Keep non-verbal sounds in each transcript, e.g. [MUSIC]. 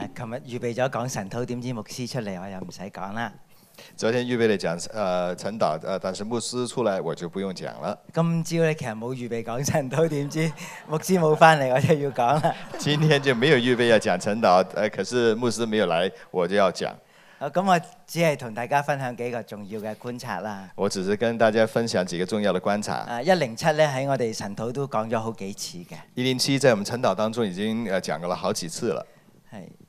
诶，琴日预备咗讲神土点知牧师出嚟，我又唔使讲啦。昨天预备嚟讲诶陈导诶，但是牧师出嚟，我就不用讲啦。今朝咧其实冇预备讲神土，点知 [LAUGHS] 牧师冇翻嚟，我就要讲啦。今天就没有预备要讲陈导，诶，可是牧师没有来我就要讲。啊，咁我只系同大家分享几个重要嘅观察啦。我只是跟大家分享几个重要嘅观察。啊，一零七咧喺我哋神土都讲咗好几次嘅。一零七在我们陈导当中已经诶讲过了好几次啦。系。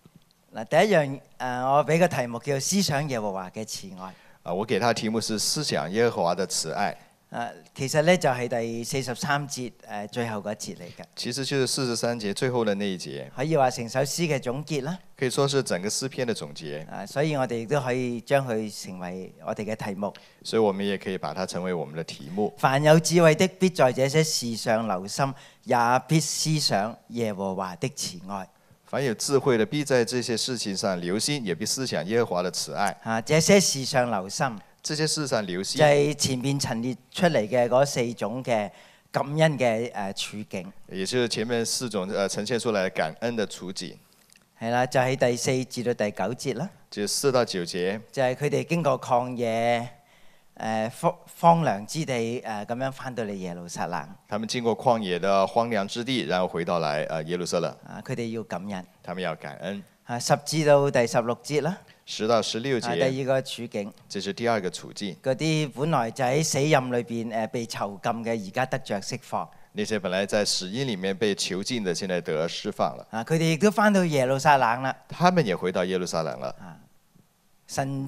嗱，第一樣誒，我俾個題目叫思想耶和華嘅慈愛。啊，我給他嘅題目是思想耶和華的慈愛。誒，其實咧就係第四十三節誒最後嗰一節嚟嘅。其實就是四十三節最後嘅那一節。可以話成首詩嘅總結啦。可以說是整個詩篇的總結。啊，所以我哋亦都可以將佢成為我哋嘅題目。所以我們也可以把它成為我們的題目。凡有智慧的，必在這些事上留心，也必思想耶和華的慈愛。凡有智慧的，必在这些事情上留心，也必思想耶和华的慈爱。啊，这些事上留心，这些事上留心。就系前面陈列出嚟嘅嗰四种嘅感恩嘅诶处境。也就是前面四种诶呈现出来感恩的处境。系啦，就系第四节到第九节啦。就四到九节。就系佢哋经过旷野。誒荒荒涼之地誒咁樣翻到嚟耶路撒冷。他們經過荒野的荒涼之地，然後回到嚟誒耶路撒冷。啊，佢哋要感恩。他們要感恩。啊，十至到第十六節啦。十到十六節。第二個處境。這是第二個處境。嗰啲本來就喺死任裏邊誒被囚禁嘅，而家得着釋放。那些本来在死因里面被囚禁的，现在得释放了。啊，佢哋亦都翻到耶路撒冷啦。他们也回到耶路撒冷啦。啊，新。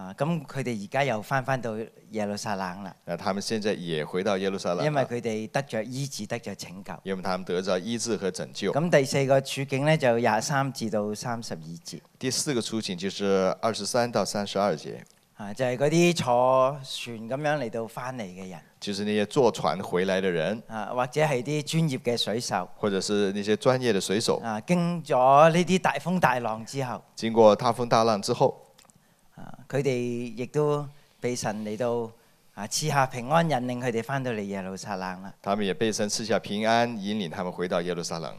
啊！咁佢哋而家又翻翻到耶路撒冷啦。啊，他们现在也回到耶路撒冷。因为佢哋得着医治，得着拯救。因为他们得着医治和拯救。咁第四个处境咧，就廿三至到三十二节。第四个处境就是二十三到三十二节。啊，就系嗰啲坐船咁样嚟到翻嚟嘅人。就是那些坐船回来的人。啊，或者系啲专业嘅水手。或者是那些专业的水手。啊，经咗呢啲大风大浪之后。经过大风大浪之后。佢哋亦都被神嚟到啊赐下平安引领佢哋翻到嚟耶路撒冷啦。他们也被神赐下平安，引领他们回到耶路撒冷。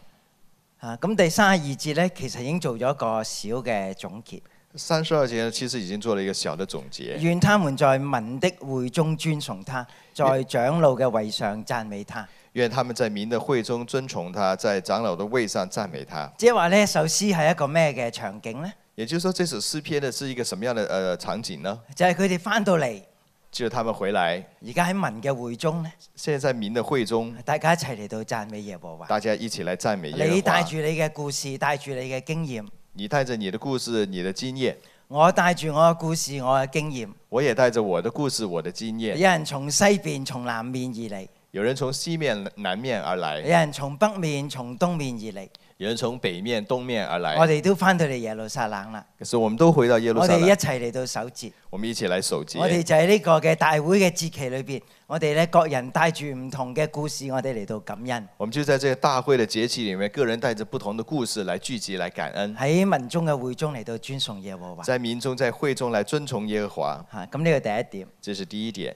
啊，咁第三十二节咧，其实已经做咗一个小嘅总结。三十二节其实已经做了一个小的总结。愿他们在民的会中尊崇他，在长老嘅位上赞美他。愿他们在民的会中尊崇他，在长老的位上赞美他。即系话呢首诗系一个咩嘅场景呢？也就是说这首诗篇呢是一个什么样的呃场景呢？就系佢哋翻到嚟，就他们回来。而家喺民嘅会中呢？现在在民的会中，大家一齐嚟到赞美耶和华。大家一起来赞美耶和华。你带住你嘅故事，带住你嘅经验。你带着你的故事，你的经验。我带住我嘅故事，我嘅经验。我也带着我的故事，我的经验。有人从西边从南面而嚟。有人从西面南面而来。有人从北面从东面而嚟。人从北面、东面而来，我哋都翻到嚟耶路撒冷啦。是，我们都回到耶路撒，我哋一齐嚟到首节，我们一起来首节。我哋就喺呢个嘅大会嘅节期里边，我哋咧各人带住唔同嘅故事，我哋嚟到感恩。我们就在这个大会嘅节期里面，个人带着不同嘅故事来聚集来感恩。喺民众嘅会中嚟到尊崇耶和华，在民众、在会中来尊崇耶和华。吓，咁呢个第一点，这是第一点。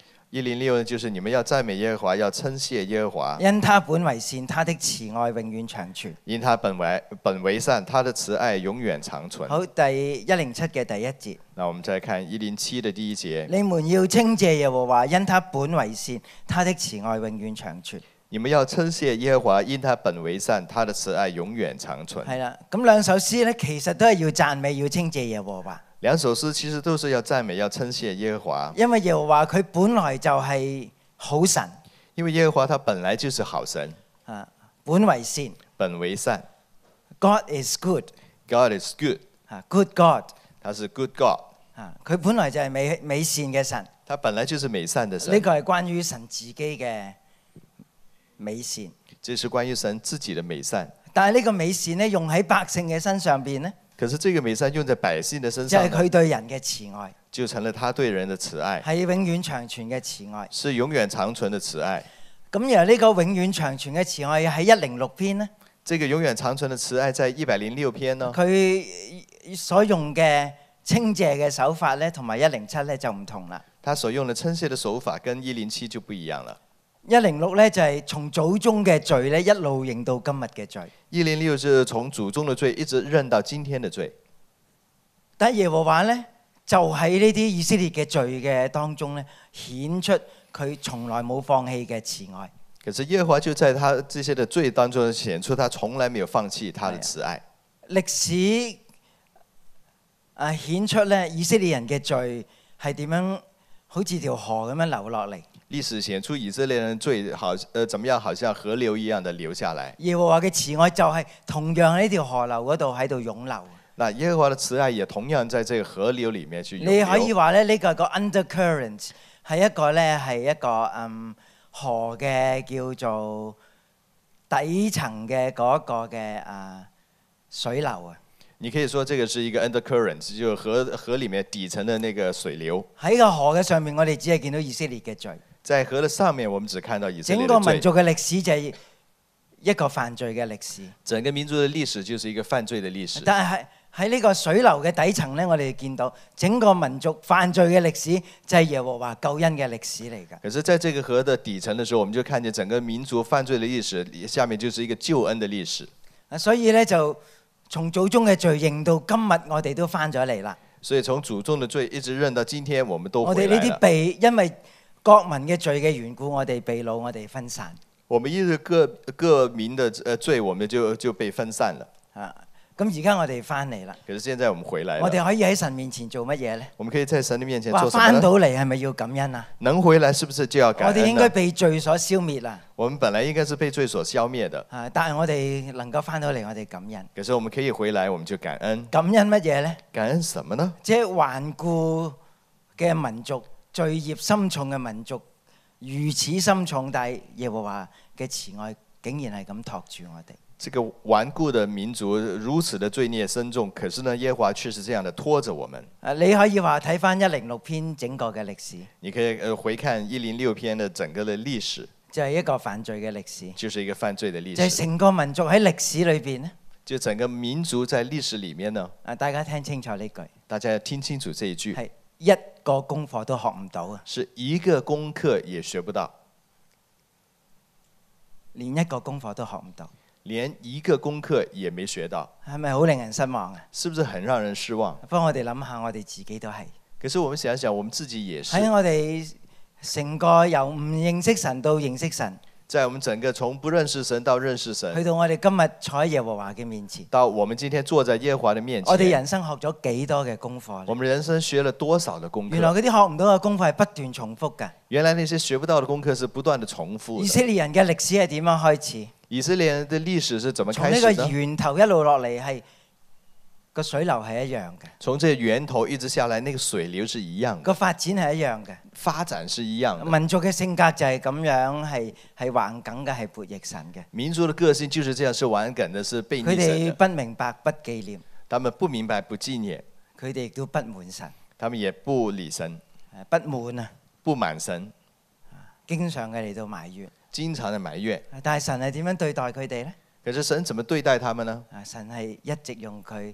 一零六呢，就是你们要赞美耶和华，要称谢耶和华，因他本为善，他的慈爱永远长存。因他本为本为善，他的慈爱永远长存。好，第一零七嘅第一节。那我们再看一零七嘅第一节。你们要称谢耶和华，因他本为善，他的慈爱永远长存。你们要称谢耶和华，因他本为善，他的慈爱永远长存。系啦，咁两首诗咧，其实都系要赞美，要称谢耶和华。两首诗其实都是要赞美、要称谢耶和华，因为耶和华佢本来就系好神。因为耶和华他本来就是好神啊，本为善。本为善，God is good，God is good，啊，Good God，他是 Good God，啊，佢本来就系美美善嘅神。他本来就是美善嘅神。呢个系关于神自己嘅美善。这是关于神自己的美善。但系呢个美善呢，用喺百姓嘅身上边呢？可是这个美善用在百姓的身上，就系佢对人嘅慈爱，就成了他对人的慈爱，系永远长存嘅慈爱，是永远长存的慈爱。咁而呢个永远长存嘅慈爱喺一零六篇呢？这个永远长存的慈爱在一百零六篇呢？佢所用嘅清谢嘅手法咧，同埋一零七咧就唔同啦。他所用嘅清谢嘅手法跟一零七就不一样啦。一零六咧就系从祖宗嘅罪咧一路认到今日嘅罪。一零六是从祖宗嘅罪一直认到今天的罪。但系耶和华咧就喺呢啲以色列嘅罪嘅当中咧显出佢从来冇放弃嘅慈爱。其实耶和华就在他这些的罪当中显出他从来没有放弃他的慈爱。历史啊显出咧以色列人嘅罪系点样好似条河咁样流落嚟。历史显出以色列人最好，呃，怎么样？好像河流一样的流下来。耶和华嘅慈爱就系同样喺呢条河流嗰度喺度涌流。那耶和华的慈爱也同样在这个河流里面去。你可以话咧，呢个个 undercurrent 系一个咧，系一个嗯河嘅叫做底层嘅嗰个嘅啊水流啊。你可以说这个是一个 undercurrent，就河河里面底层的那个水流。喺个河嘅上面，我哋只系见到以色列嘅罪。在河的上面，我们只看到以色列整个民族嘅历史就系一个犯罪嘅历史。整个民族嘅历史就是一个犯罪的历史。但系喺呢个水流嘅底层咧，我哋见到整个民族犯罪嘅历史就系耶和华救恩嘅历史嚟噶。可是，在这个河的底层的时候，我们就看见整个民族犯罪的历史，下面就是一个救恩的历史。啊，所以咧就从祖宗嘅罪认到今日，我哋都翻咗嚟啦。所以从祖宗的罪一直认到今天，我们都我哋呢啲被因为。國民嘅罪嘅緣故，我哋被攞，我哋分散。我们因為各各民的诶罪，我们就就被分散了。啊，咁而家我哋翻嚟啦。可是現在我们回来，我哋可以喺神面前做乜嘢咧？我们可以在神的面前。話翻到嚟係咪要感恩啊？能回來是不是就要感恩？我哋應該被罪所消滅啦。我们本來應該是被罪所消滅的。啊，但係我哋能夠翻到嚟，我哋感恩。可是我们可以回來，我们就感恩。感恩乜嘢咧？感恩什么呢？即系顽固嘅民族。罪孽深重嘅民族如此深重，但耶和华嘅慈爱竟然系咁托住我哋。这个顽固的民族如此的罪孽深重，可是呢耶和华却是这样的拖着我们。啊，你可以话睇翻一零六篇整个嘅历史。你可以回看一零六篇的整个的历史。就系一个犯罪嘅历史。就是一个犯罪的历史。就系成个民族喺历史里边呢？就整个民族在历史里面呢？啊，大家听清楚呢句。大家要听清楚这一句。系。一个功课都学唔到啊！是一个功课也学不到，连一个功课都学唔到，连一个功课也没学到，系咪好令人失望啊？是不是很让人失望？过我哋谂下，我哋自己都系。可是我们想想，我们自己也是喺我哋成个由唔认识神到认识神。在我们整个从不认识神到认识神，去到我哋今日坐喺耶和华嘅面前，到我们今天坐在耶和华嘅面前，我哋人生学咗几多嘅功课？我们人生学了多少嘅功课？原来嗰啲学唔到嘅功课系不断重复嘅。原来那些学不到嘅功课是不断的重复。以色列人嘅历史系点样开始？以色列人嘅历史是怎么开始？从呢个源头一路落嚟系。個水流係一樣嘅，從這源頭一直下来，那個水流是一樣。個發展係一樣嘅，發展是一樣。民族嘅性格就係咁樣，係系頑梗嘅，係叛逆神嘅。民族嘅個性就是这樣，是頑梗嘅，是被逆神。佢哋不明白，不記念。他们不明白，不纪念。佢哋都不满神。他们也不理神。不滿啊！不滿神。經常嘅嚟到埋怨。經常嘅埋怨。但係神係點樣對待佢哋咧？可是神怎麼對待他们呢？啊，神係一直用佢。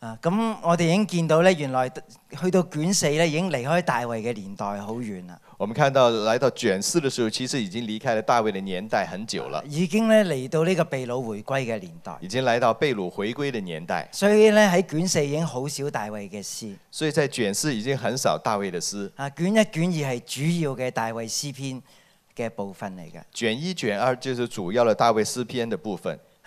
啊，咁我哋已經見到咧，原來去到卷四咧已經離開大衛嘅年代好遠啦。我們看到來到卷四的時候，其實已經離開了大衛的年代很久了。已經咧嚟到呢個秘魯回歸嘅年代。已經嚟到秘魯回歸嘅年代。所以咧喺卷四已經好少大衛嘅詩。所以在卷四已經很少大衛嘅詩。啊，卷一卷二係主要嘅大衛詩篇嘅部分嚟嘅。卷一卷二就是主要嘅大衛詩篇的部分。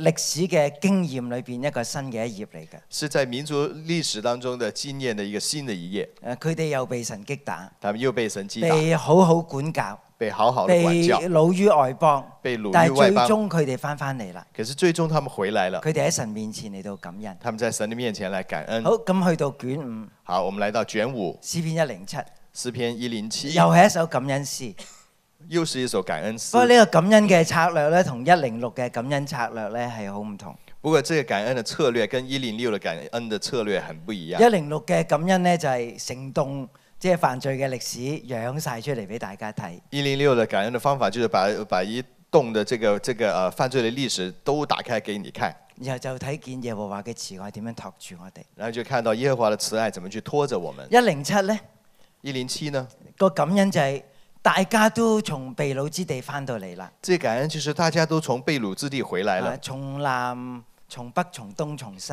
歷史嘅經驗裏邊一個新嘅一頁嚟嘅，是在民族歷史當中的經驗的一個新的頁。誒，佢哋又被神擊打，他們又被神擊打，被好好管教，被好好被教，於外邦，被老於外邦，但係最終佢哋翻返嚟啦。可是最終他們回來了，佢哋喺神面前嚟到感恩，他們在神的面前嚟感恩。好，咁去到卷五，好，我們來到卷五，詩篇一零七，詩篇一零七，又係一首感恩詩。又是一首感恩詩。不過呢個感恩嘅策略咧，同一零六嘅感恩策略咧係好唔同。不過，这個感恩的策略跟一零六的感恩的策略很不一樣。一零六嘅感恩咧就係成動，即係犯罪嘅歷史養晒出嚟俾大家睇。一零六嘅感恩嘅方法就是把把一棟嘅這個呃犯罪嘅歷史都打開給你看。然後就睇見耶和華嘅慈愛點樣托住我哋。然後就看到耶和華的慈爱怎么去拖着我们。一零七咧？一零七呢？個感恩就係。大家都從秘鲁之地翻到嚟啦！最感恩就是大家都從秘鲁之地回來了。從南、從北、從東、從西。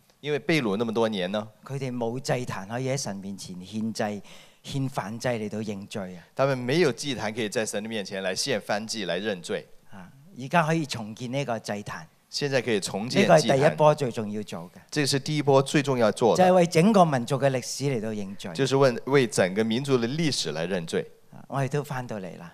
因为被掳那么多年呢？佢哋冇祭坛可以喺神面前献祭、献犯祭嚟到认罪啊！他们没有祭坛可以在神的面前来献犯祭来认罪。啊，而家可以重建呢个祭坛。现在可以重建。呢个系第一波最重要做嘅。这是第一波最重要做。就系为整个民族嘅历史嚟到认罪。就是为为整个民族嘅历史嚟认罪。我哋都翻到嚟啦。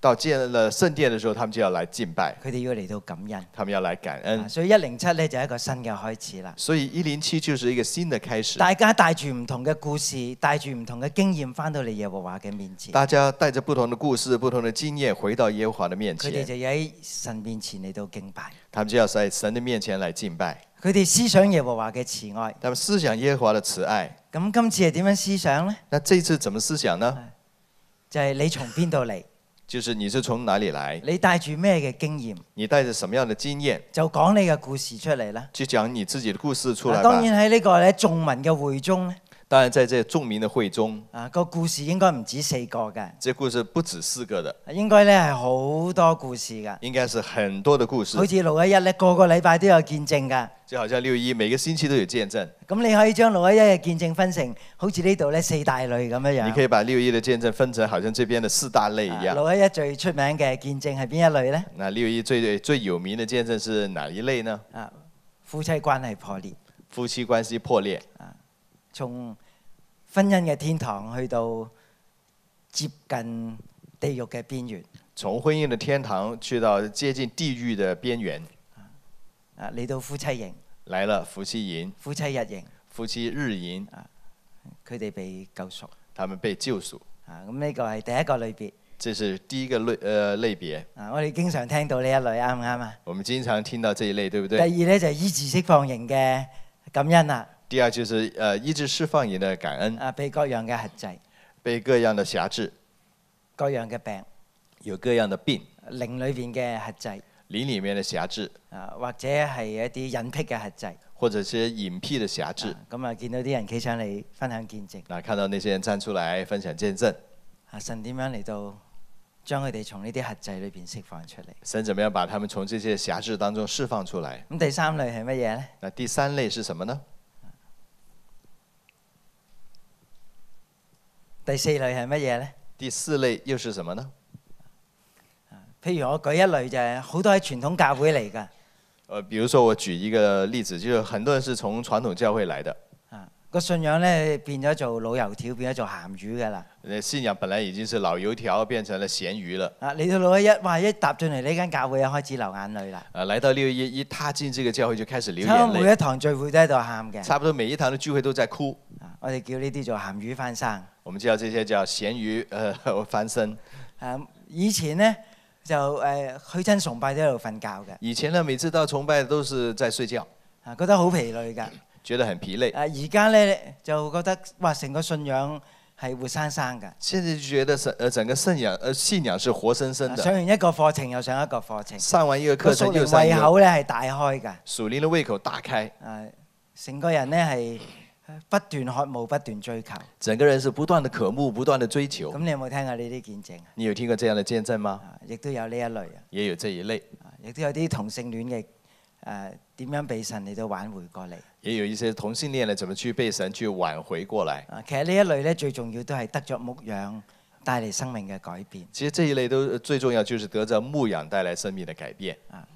到建了圣殿的时候，他们就要来敬拜。佢哋要嚟到感恩。他们要来感恩。所以一零七咧就一个新嘅开始啦。所以一零七就是一个新的开始。大家带住唔同嘅故事，带住唔同嘅经验翻到嚟耶和华嘅面前。大家带着不同的故事、不同的经验回到耶和华的面前。佢哋就喺神面前嚟到敬拜。他们就要在神的面前来敬拜。佢哋思想耶和华嘅慈爱。他们思想耶和华的慈爱。咁今次系点样思想呢？那这次怎么思想呢？就系你从边度嚟？就是你是从哪里来？你带住咩嘅经验？你带住什么样的经验？就讲你嘅故事出嚟啦。就讲你自己的故事出嚟。当然喺呢个喺众文嘅会中咧。当然，在這著名的會中，啊個故事應該唔止四個嘅。这故事不止四個的，應該咧係好多故事噶。應該是很多的故事。好似六一一咧，個個禮拜都有見證噶。就好像六一每個星期都有見證。咁你可以將六一一嘅見證分成，好似呢度咧四大類咁樣样。你可以把六一嘅見證分成，好像這邊的四大類一樣。六一一最出名嘅見證係邊一類咧？那六一最最有名嘅見證是哪一類呢？啊，夫妻關係破裂。夫妻关系破裂。啊。从婚姻嘅天堂去到接近地獄嘅邊緣。從婚姻嘅天堂去到接近地獄嘅邊緣。啊，嚟到夫妻营。嚟了夫妻营。夫妻日营。夫妻日营。啊，佢哋被救赎。他们被救赎。啊，咁呢個係第一個類別。這是第一個類，誒类別。啊，我哋經常聽到呢一類啱唔啱啊？我们經常聽到這一類，對唔對？第二咧就係依自釋放型嘅感恩啦。第二就是，呃，一直释放你的感恩。啊，被各样嘅限制，被各样的辖制，各样嘅病，有各样的病。灵里边嘅限制，灵里面的辖制。啊，或者系一啲隐蔽嘅限制，或者是隐蔽的辖制。咁啊，见到啲人企上嚟分享见证。嗱，看到那些人站出来分享见证。啊，神点样嚟到将佢哋从呢啲辖制里边释放出嚟？神怎么样把他们从这些辖制当中释放出来？咁第三类系乜嘢咧？那第三类是什么呢？第四类系乜嘢咧？第四类又是什么呢？譬如我举一类就系好多喺传统教会嚟噶。诶，比如说我举一个例子，就很多人是从传统教会来的。啊，个信仰咧变咗做老油条，变咗做咸鱼噶啦。信仰本来已经是老油条，变成了咸鱼了。啊，嚟到六一，哇，一踏进嚟呢间教会又开始流眼泪啦。啊，来到六一，一踏进这个教会就开始流眼泪。每一堂聚会都喺度喊嘅。差不多每一堂的聚会都在哭。我哋叫呢啲做咸鱼翻生。我们叫这些叫咸鱼，呃翻身。[LAUGHS] 啊，以前呢就诶去真崇拜都喺度瞓觉嘅。以前呢，每次到崇拜都是在睡觉，啊觉得好疲累噶，觉得很疲累。啊而家咧就觉得，哇成个信仰系活生生嘅。先在就觉得呃整个信仰，呃信仰是活生生。上完一个课程又上一个课程。上完一个课程又上。胃口咧系大开嘅。属灵嘅胃口大开。系，成个人咧系。不断渴慕，不断追求。整个人是不断的渴慕，不断的追求。咁你有冇听过呢啲见证？你有听过这样的见证吗？亦都有呢一类。也有这一类。亦都有啲同性恋嘅，诶，点样被神嚟到挽回过嚟？也有一些同性恋嘅，怎么去被神去挽回过来？其实呢一类咧，最重要都系得咗牧养，带嚟生命嘅改变。其实这一类都最重要，就是得咗牧养，带来生命嘅改变。啊，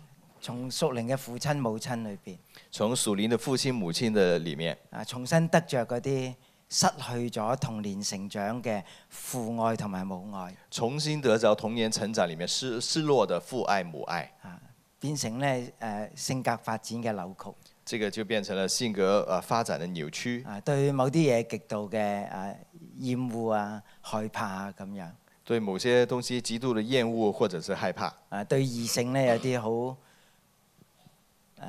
从淑玲嘅父亲、母亲里边。从属灵的父親、母親的里面，啊，重新得着嗰啲失去咗童年成長嘅父愛同埋母愛，重新得着童年成長里面失失落的父愛母愛，啊，變成咧誒性格發展嘅扭曲，这個就變成了性格啊發展的扭曲，啊，對某啲嘢極度嘅誒厭惡啊、害怕啊咁樣，對某些東西極度的厭惡或者是害怕，啊，對異性咧有啲好誒。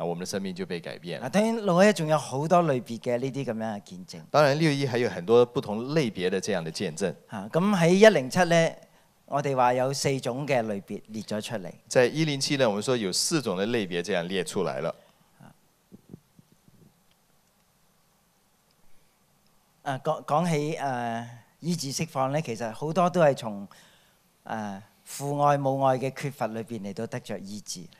啊，我们的生命就被改变。啊，当然六一仲有好多类别嘅呢啲咁样嘅见证。当然六一还有很多不同类别的这样的见证。啊，咁喺一零七呢，我哋话有四种嘅类别列咗出嚟。在一零七呢，我们说有四种的类别这样列出来了。啊，讲讲起诶医治释放咧，其实好多都系从诶父爱母爱嘅缺乏里边嚟到得着医治。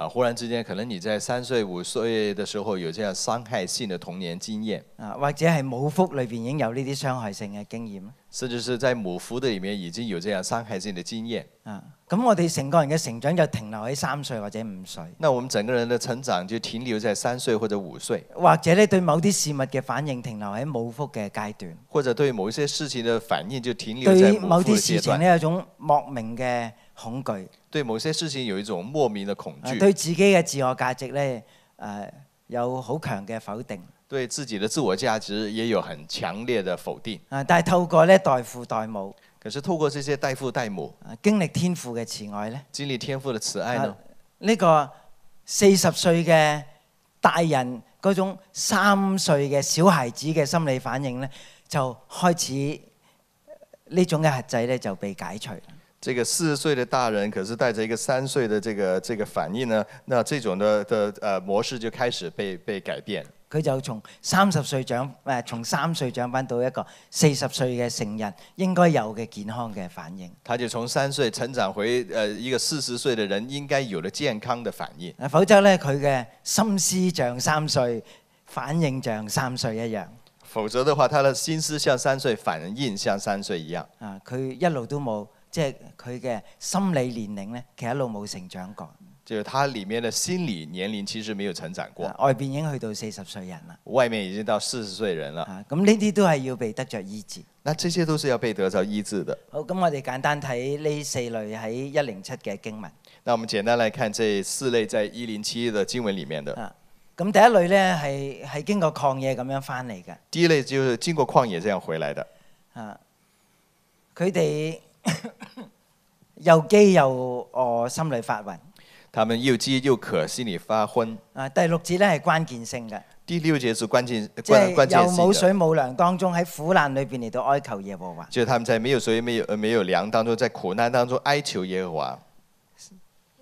啊！忽然之间，可能你在三岁、五岁的时候有这样伤害性的童年经验啊，或者系母腹里边已经有呢啲伤害性嘅经验甚至是在母腹的里面已经有这样伤害性嘅经验啊。咁我哋成个人嘅成长就停留喺三岁或者五岁。那我们整个人的成长就停留在三岁或者五岁，或者咧对某啲事物嘅反应停留喺母腹嘅阶段，或者对某一些事情嘅反应就停留喺对某啲事情呢，有种莫名嘅恐惧。对某些事情有一种莫名的恐惧，对自己嘅自我价值咧，诶，有好强嘅否定。对自己的自我价值也有很强烈的否定。啊，但系透过咧代父代母，可是透过这些代父代母，经历天父嘅慈爱咧，经历天父的慈爱，呢个四十岁嘅大人嗰种三岁嘅小孩子嘅心理反应咧，就开始呢种嘅核制咧就被解除。這個四十歲的大人，可是帶着一個三歲的這個这个反應呢？那這種的的呃模式就開始被被改變。佢就從三十歲長，誒三岁长翻到一個四十歲嘅成人應該有嘅健康嘅反應。他就從三歲成長回一個四十歲的人應該有了健康的反應。否則呢，佢嘅心思像三歲，反應像三歲一樣。否則的話，他的心思像三歲，反應像三歲一樣。啊，佢一路都冇。即係佢嘅心理年齡咧，其實一路冇成長過。就係佢里面的心理年齡，其實有成長過。外边已經去到四十歲人啦。外面已經到四十歲人啦。咁呢啲都係要被得着醫治。那這些都是要被得着醫治的。好，咁我哋簡單睇呢四類喺一零七嘅經文。那我们簡單来看這四類在一零七的經文里面的。咁第一類咧係系經過旷野咁樣翻嚟嘅。第一類就是經過曠野这样回来的。啊，佢哋。又饥又饿，心里发晕。他们又饥又渴，心里发昏。啊，第六节咧系关键性嘅。第六节是关键，即系又冇水冇粮当中喺苦难里边嚟到哀求耶和华。就他们在没有水、没有、没有粮当中，在苦难当中哀求耶和华。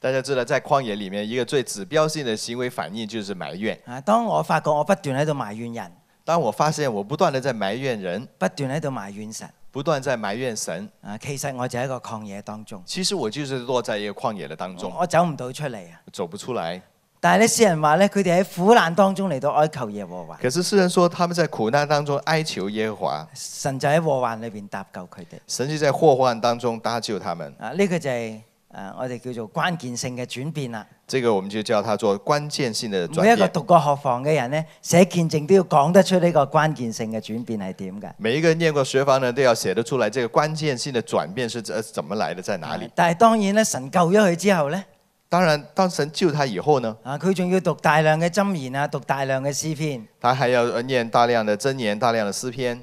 大家知道，在旷野里面，一个最指标性的行为反应就是埋怨。啊，当我发觉我不断喺度埋怨人，当我发现我不断的在埋怨人，不断喺度埋怨神，不断在埋怨神。啊，其实我就喺个旷野当中。其实我就是落在一个旷野的当中。我走唔到出嚟啊。走不出来。但系咧，诗人话咧，佢哋喺苦难当中嚟到哀求耶和华。可是诗人说，他们在苦难当中哀求耶和华。神就喺祸患里边搭救佢哋。神就在祸患当中搭救他们。啊，呢个就系。啊！我哋叫做關鍵性嘅轉變啦。這個我們就叫它做關鍵性嘅變。每一個讀過學房嘅人咧，寫見證都要講得出呢個關鍵性嘅轉變係點嘅。每一個念過學房嘅都要寫得出來，這個關鍵性嘅轉變是怎怎麼來的，在哪裡？但係當然咧，神救咗佢之後咧，當然當神救他以後呢？啊，佢仲要讀大量嘅箴言啊，讀大量嘅詩篇。他還要念大量嘅箴言，大量嘅詩篇。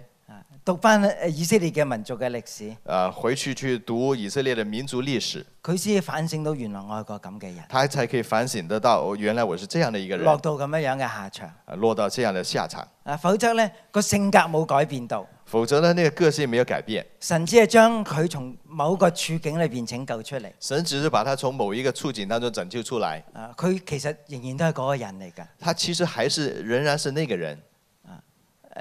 读翻以色列嘅民族嘅历史，诶，回去去读以色列嘅民族历史，佢先反省到原来我系个咁嘅人，他才可以反省得到原来我是这样的一个人，落到咁样样嘅下场，落到这样的下场，啊，否则咧个性格冇改变到，否则咧那个性没有改变，神只系将佢从某个处境里边拯救出嚟，神只是把他从某一个处境当中拯救出来，啊，佢其实仍然都系嗰个人嚟噶，他其实还是仍然是那个人。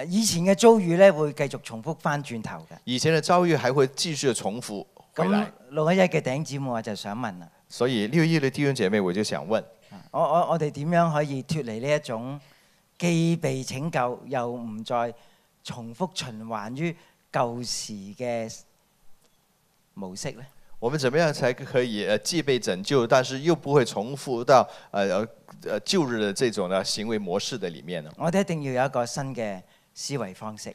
以前嘅遭遇咧，會繼續重複翻轉頭嘅。以前嘅遭遇还會繼續重複。咁六一嘅顶姊妹，我就想問啦。所以六一嘅弟兄姐妹，我就想問。我我我哋點樣可以脱離呢一種既被拯救又唔再重複循環於舊時嘅模式咧？我们怎么样才可以既被拯救，但是又不會重複到誒誒舊日嘅這種嘅行為模式嘅里面呢？我哋一定要有一個新嘅。思维方式，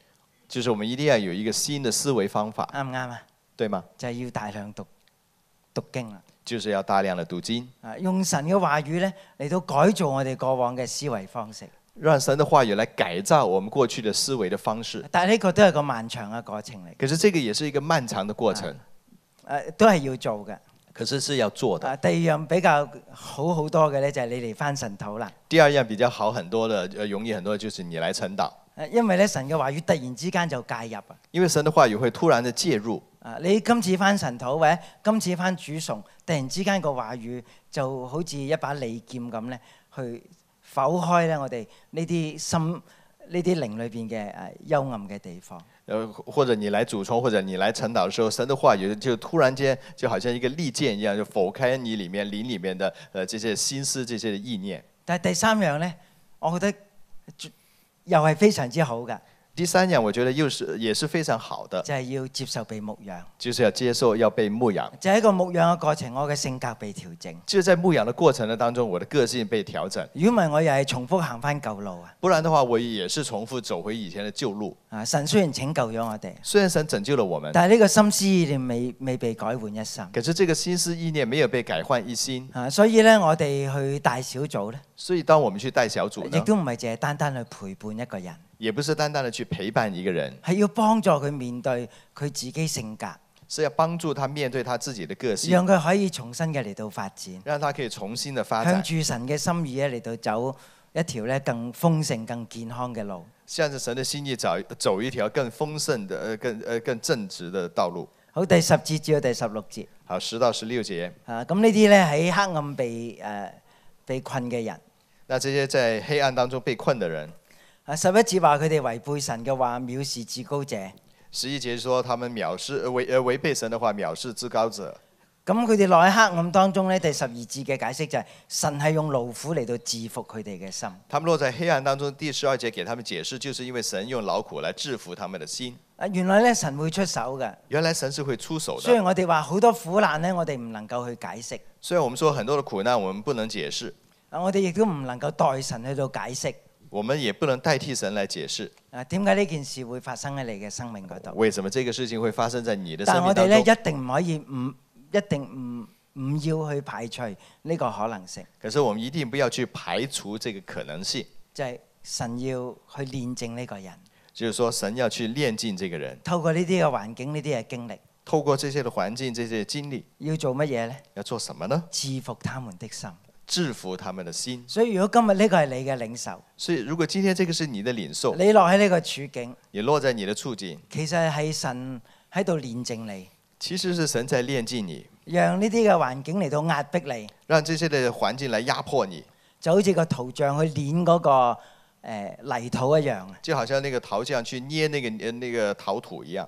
就是我们一定要有一个新的思维方法，啱唔啱啊？对吗？就系要大量读读经啦，就是要大量的读经，啊，用神嘅话语咧嚟到改造我哋过往嘅思维方式，让神嘅话语来改造我们过去的思维的方式。但系呢个都系个漫长嘅过程嚟。可是这个也是一个漫长的过程，诶，都系要做嘅。可是是要做的。第二样比较好好多嘅咧，就系你嚟翻神土啦。第二样比较好很多嘅，容易很多，就是你嚟陈导。因為咧神嘅話語突然之間就介入啊！因為神嘅話語會突然的介入。啊，你今次翻神土或者今次翻主崇，突然之間個話語就好似一把利劍咁咧，去剖開咧我哋呢啲心、呢啲靈裏边嘅诶幽暗嘅地方。誒，或者你來主從，或者你來陈導嘅時候，神嘅話語就突然間就好像一個利劍一樣，就剖開你里面灵里面的誒這些心思、這些意念。但係第三樣咧，我覺得。又係非常之好嘅。第三样，我觉得又是也是非常好的，就系要接受被牧养，就是要接受要被牧养，就喺个牧养嘅过程，我嘅性格被调整。即系在牧养嘅过程当中，我的个性被调整。如果唔系，我又系重复行翻旧路啊！不然嘅话，我也是重复走回以前嘅旧路。啊！神虽然拯救咗我哋，虽然神拯救了我们，但系呢个心思意念未未被改换一心。可是，这个心思意念没有被改换一心。啊，所以咧，我哋去大小组咧，所以当我们去带小组，亦都唔系净系单单去陪伴一个人。也不是单单的去陪伴一个人，系要帮助佢面对佢自己性格，是要帮助他面对他自己的个性，让佢可以重新嘅嚟到发展，让他可以重新的发展，向住神嘅心意咧嚟到走一条咧更丰盛、更健康嘅路，向着神嘅心意走，走一条更丰盛的、更、更正直的道路。好，第十节至到第十六节，好十到十六节啊。咁呢啲咧喺黑暗被诶被困嘅人，那这些在黑暗当中被困的人。十一节话佢哋违背神嘅话，藐视至高者。十一节说，他们藐视违违背神的话，藐视至高者。咁佢哋落喺黑暗当中咧。第十二节嘅解释就系，神系用老虎嚟到制服佢哋嘅心。他们落在黑暗当中，第十二节给他们解释，就是因为神用老虎来制服他们的心。原来咧，神会出手嘅。原来神是会出手。所然我哋话好多苦难咧，我哋唔能够去解释。所然我们说很多的苦难，我们不能解释。我哋亦都唔能够代神去到解释。我们也不能代替神来解释。啊，点解呢件事会发生喺你嘅生命嗰度？为什么这个事情会发生在你的？但我哋咧一定唔可以唔一定唔唔要去排除呢个可能性。可是我们一定不要去排除这个可能性。就系神要去炼净呢个人。就是说神要去炼净这个人。透过呢啲嘅环境，呢啲嘅经历。透过这些的环境，这些经历。要做乜嘢咧？要做什么呢？制服他们的心。制服他们的心。所以如果今日呢个系你嘅领袖，所以如果今天这个是你的领袖，你落喺呢个处境。你落在你的处境。其实系神喺度练淨你。其实是神在练淨你。让呢啲嘅环境嚟到压迫你。让这些嘅环境嚟压迫你。就好似个陶像去碾嗰诶、泥土一样，就好像那个陶匠去捏那个那个陶土一样。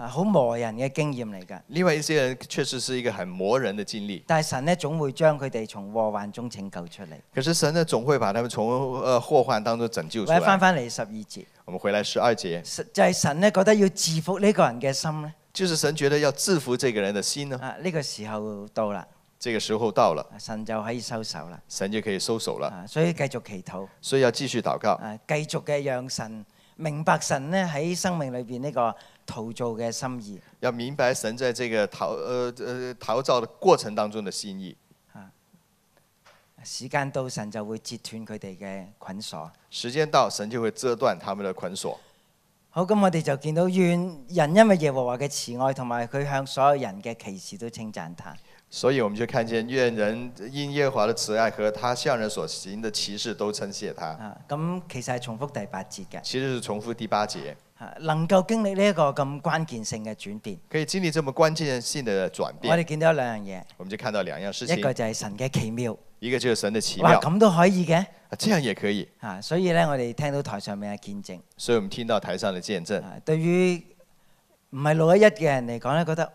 啊，好磨人嘅經驗嚟噶。另外一些人，確實是一個很磨人的經歷。但係神呢，總會將佢哋從禍患中拯救出嚟。可是神呢，總會把他們從誒禍患當中拯救出嚟。翻翻嚟十二節。我們回來十二節。就際神呢，覺得要制服呢個人嘅心呢，就是神覺得要制服這個人嘅心呢。啊，呢個時候到啦。呢個時候到了。神就可以收手啦。神就可以收手啦。所以繼續祈禱。所以要繼續祷告。啊，繼續嘅讓神明白神咧喺生命裏边呢個。陶造嘅心意，要明白神在这个陶，呃，呃，陶造的过程当中的心意。啊，时间到神就会截断佢哋嘅捆锁。时间到神就会遮断他们的捆锁。好，咁我哋就见到愿人因为耶和华嘅慈爱同埋佢向所有人嘅歧视都称赞他。所以我们就看见愿人因耶和华的慈爱和他向人所行的歧视都称谢他。啊，咁其实系重复第八节嘅。其实是重复第八节。能够经历呢一个咁关键性嘅转变，可以经历这么关键性的转变。我哋见到两样嘢，我们就看到两样事情。一个就系神嘅奇妙，一个就系神的奇妙。咁都可以嘅？这样也可以。啊，所以咧，我哋听到台上面嘅见证，所以我们听到台上的见证。对于唔系六一一嘅人嚟讲咧，觉得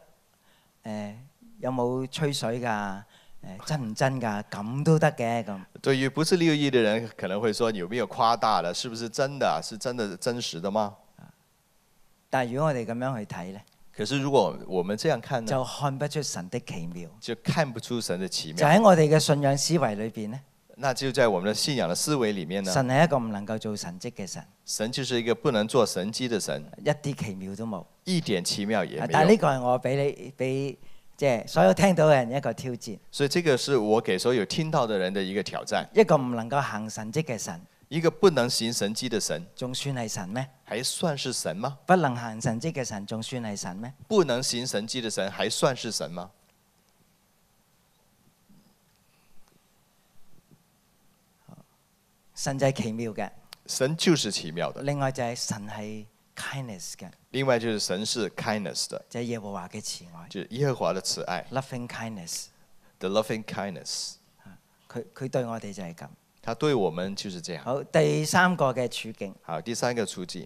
诶有冇吹水噶？诶真唔真噶？咁都得嘅。咁。对于不是六一一嘅人，可能会说：有没有夸大啦？是不是真的？是真的真实的吗？但如果我哋咁样去睇咧，可是如果我们这样看呢，就看不出神的奇妙，就看不出神的奇妙，就喺我哋嘅信仰思维里边呢，那就在我们的信仰的思维里面呢，神系一个唔能够做神迹嘅神，神就是一个不能做神迹的神，一啲奇妙都冇，一点奇妙也。但系呢个系我俾你俾即系所有听到嘅人一个挑战，所以这个是我给所有听到的人的一个挑战，一个唔能够行神迹嘅神，一个不能行神迹的神，仲算系神咩？还算是神吗？不能行神迹嘅神，仲算系神咩？不能行神迹的神，还算是神吗？神就系奇妙嘅。神就是奇妙的。另外就系神系 kindness 嘅。另外就是神是 kindness 的。就系耶和华嘅慈爱。就耶和华的慈爱。loving kindness。The loving kindness。佢佢对我哋就系咁。他对我们就是这样。好，第三个嘅处境。好，第三个处境。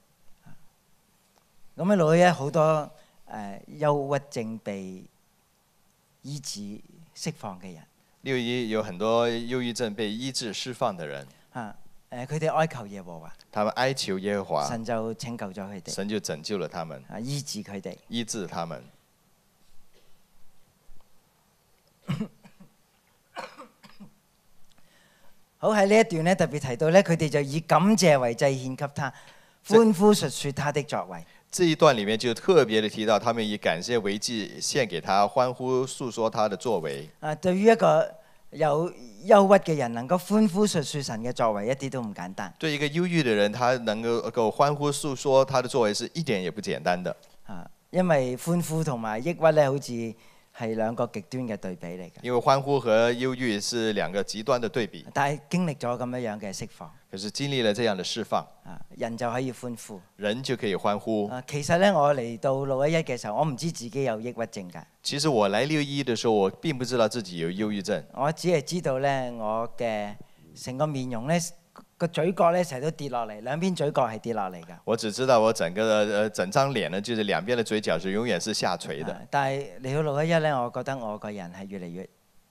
咁咧，攞咧好多誒憂鬱症被醫治釋放嘅人。有有有很多憂鬱症被醫治釋放嘅人。啊，誒佢哋哀求耶和華。他們哀求耶和華。神就拯救咗佢哋。神就拯救了他們。啊，醫治佢哋。醫治他們。[COUGHS] 好喺呢一段咧，特別提到咧，佢哋就以感謝為祭獻給他，歡呼述説他的作為。這一段里面就特別的提到，他們以感謝為祭，獻給他歡呼，述說他的作為。啊，對於一個有憂鬱嘅人，能夠歡呼述説神嘅作為，一啲都唔簡單。對一個憂鬱嘅人，他能夠够歡呼述说他的作為，是一點也不簡單的。啊，因為歡呼同埋抑鬱咧，好似係兩個極端嘅對比嚟嘅。因為歡呼和憂鬱是兩個極端的對比。但係經歷咗咁样樣嘅釋放。可是经历了这样的释放，啊，人就可以欢呼，人就可以欢呼。啊，其实咧，我嚟到六一一嘅时候，我唔知自己有抑郁症㗎。其实我嚟六一一嘅时候，我并不知道自己有忧郁症。我只系知道咧，我嘅成个面容咧，个嘴角咧成日都跌落嚟，两边嘴角系跌落嚟㗎。我只知道我整个呃，整张脸呢，就是两边的嘴角就永远是下垂的。但系嚟到六一一咧，我觉得我个人系越嚟越。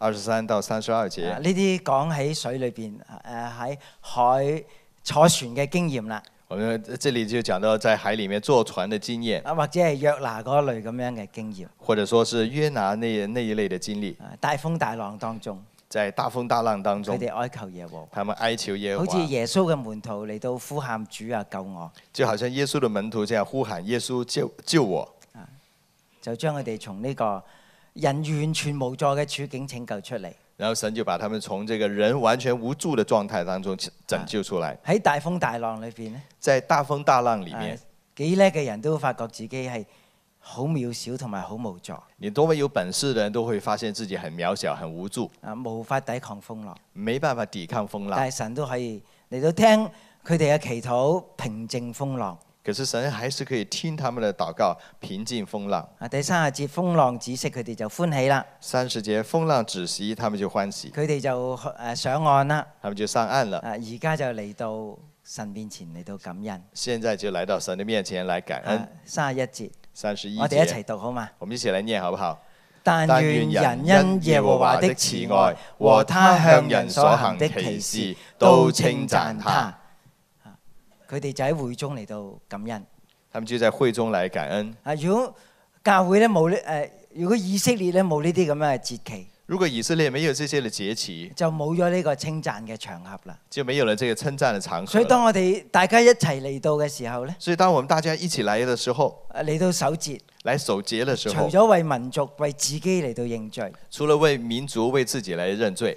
二十三到三十二节，呢啲讲喺水里边，诶喺海坐船嘅经验啦。我们这里就讲到在海里面坐船的经验，啊或者系约拿嗰类咁样嘅经验，或者说是约拿那那一类嘅经历。大风大浪当中，在大风大浪当中，佢哋哀求耶和，他们哀求耶和，好似耶稣嘅门徒嚟到呼喊主啊救我，就好像耶稣的门徒这样呼喊耶稣救救我，就将佢哋从呢个。人完全无助嘅处境拯救出嚟，然后神就把他们从这个人完全无助的状态当中拯救出来。喺大风大浪里边咧，在大风大浪里面，几叻嘅人都发觉自己系好渺小同埋好无助。你多么有本事人都会发现自己很渺小、很无助，啊，无法抵抗风浪，没办法抵抗风浪。但系神都可以嚟到听佢哋嘅祈祷，平静风浪。可是神还是可以听他们的祷告，平静风浪。啊，第三十节风浪止息，佢哋就欢喜啦。三十节风浪止息，他们就欢喜。佢哋就诶上岸啦。他们就上岸啦。啊，而家就嚟到神面前嚟到感恩。现在就来到神的面前来感恩。三十一节，三十一我哋一齐读好嘛？我们一起来念好不好？但愿人因耶和华的慈爱和他向人所行的歧事，都称赞他。佢哋就喺會中嚟到感恩。他们就在會中嚟感恩。啊，如果教會咧冇呢诶，如果以色列咧冇呢啲咁嘅節期。如果以色列没有这些嘅節期，就冇咗呢個稱赞嘅場合啦。就没有呢個稱赞嘅場合。所以當我哋大家一齊嚟到嘅時候咧。所以當我们大家一起嚟嘅時候。嚟到守節。嚟守節嘅時候。除咗為民族為自己嚟到認罪。除了為民族為自己嚟認罪。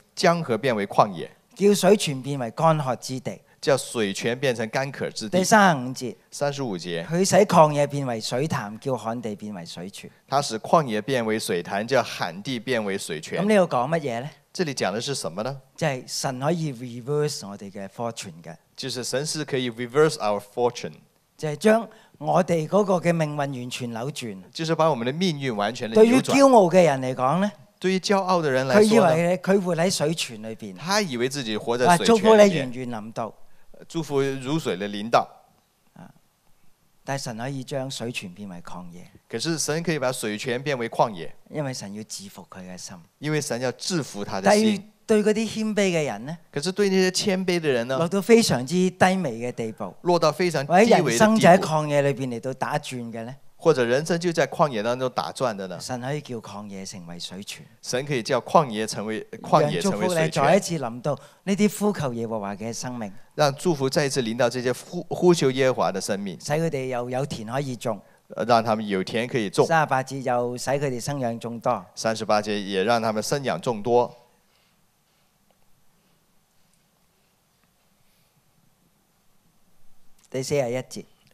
江河变为旷野，叫水泉变为干涸之地；叫水泉变成干渴之地。第三十五节，三十五节，佢使旷野变为水潭，叫旱地变为水泉。他使旷野变为水潭，叫旱地变为水泉。咁呢度讲乜嘢呢？这里讲的是什么呢？即系神可以 reverse 我哋嘅 fortune 嘅，就是神是可以 reverse our fortune，就系将我哋嗰个嘅命运完全扭转。就是把我们的命运完全扭转。对于骄傲嘅人嚟讲呢对于骄傲的人嚟，佢以为佢会喺水泉里边。他以为自己活在水泉里边。祝福你源源淋到，祝福如水的淋到。但神可以将水泉变为旷野。可是神可以把水泉变为旷野。因为神要制服佢嘅心。因为神要制服他。的心。对嗰啲谦卑嘅人呢？可是对那些谦卑嘅人呢？落到非常之低微嘅地步。落到非常。或者人生就喺旷野里边嚟到打转嘅呢？或者人生就在旷野当中打转的呢？神可以叫旷野成为水泉。神可以叫旷野成为旷野成为水泉。祝福再一次淋到呢啲呼求耶和华嘅生命。让祝福再一次淋到这些呼呼求耶和华的生命。使佢哋又有田可以种。让他们有田可以种。三十八节又使佢哋生养众多。三十八节也让他们生养众多。第四十一节。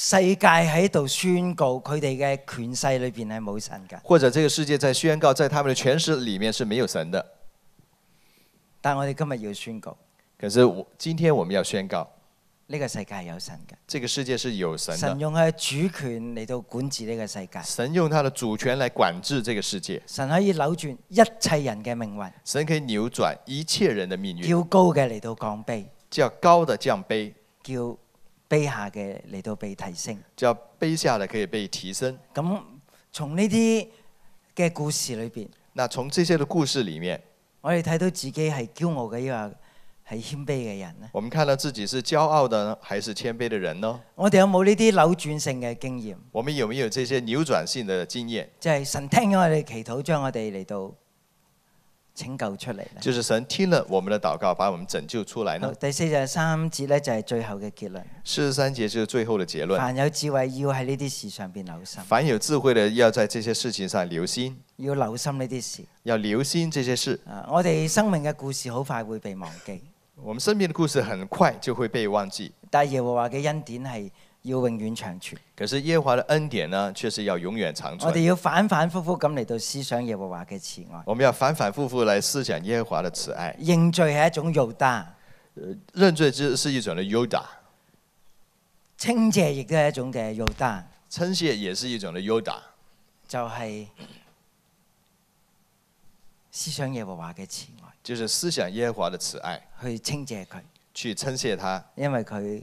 世界喺度宣告佢哋嘅权势里边系冇神噶，或者这个世界在宣告，在他们的权势里面是没有神的。但我哋今日要宣告。可是我今天我们要宣告，呢个世界有神嘅。这个世界是有神。神用佢主权嚟到管治呢个世界。神用他的主权来管治这个世界。神可以扭转一切人嘅命运。神可以扭转一切人的命运。叫高嘅嚟到降卑。叫高的降卑。叫。卑下嘅嚟到被提升，就卑下嘅可以被提升。咁从呢啲嘅故事里边，那从这些嘅故事里面，我哋睇到自己系骄傲嘅一个，系谦卑嘅人呢？我们看到自己是骄傲的还是谦卑的人呢？我哋有冇呢啲扭转性嘅经验？我们有没有这些扭转性的经验？就系神听咗我哋祈祷，将我哋嚟到。拯救出嚟咧，就是神听了我们的祷告，把我们拯救出来呢？第四十三节咧就系最后嘅结论。四十三节就是最后的结论。凡有智慧要喺呢啲事上边留心。凡有智慧的要在这些事情上留心。要留心呢啲事。要留心这些事。我哋生命嘅故事好快会被忘记。我们生命嘅故事很快就会被忘记。但系耶和华嘅恩典系。要永遠長存。可是耶和華的恩典呢，却是要永遠長存。我哋要反反覆覆咁嚟到思想耶和華嘅慈愛。我们要反反覆覆嚟思想耶和華的慈愛。認罪係一種猶待，認罪是係一種嘅猶達。稱謝亦都係一種嘅猶称稱謝係一種嘅猶待。就係思想耶和華嘅慈愛。就是思想耶和華的慈愛。去稱謝佢。去稱謝他。因為佢。